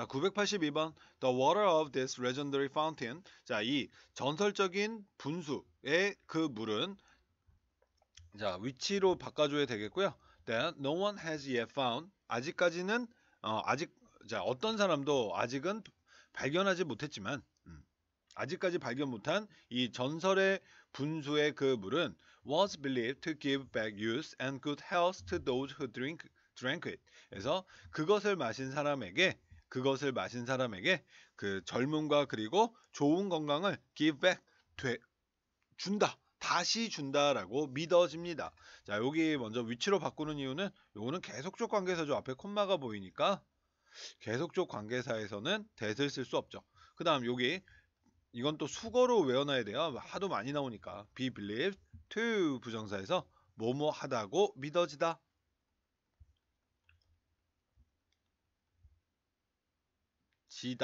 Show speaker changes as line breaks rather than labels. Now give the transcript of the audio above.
자, 982번 The water of this legendary fountain. 자, 이 전설적인 분수의 그 물은 자, 위치로 바꿔 줘야 되겠고요. That no one has yet found. 아직까지는 어, 아직 자, 어떤 사람도 아직은 발견하지 못했지만 아직까지 발견 못한 이 전설의 분수의 그 물은 was believed to give back youth and good health to those who drink drank it. 그래서 그것을 마신 사람에게 그것을 마신 사람에게 그 젊음과 그리고 좋은 건강을 give back 되, 준다. 다시 준다라고 믿어집니다. 자, 여기 먼저 위치로 바꾸는 이유는 요거는 계속적 관계사죠. 앞에 콤마가 보이니까 계속적 관계사에서는 대을 쓸 수 없죠. 그 다음 여기 이건 또 수거로 외워놔야 돼요. 하도 많이 나오니까 be believed to 부정사에서 뭐뭐 하다고 믿어지다
聞い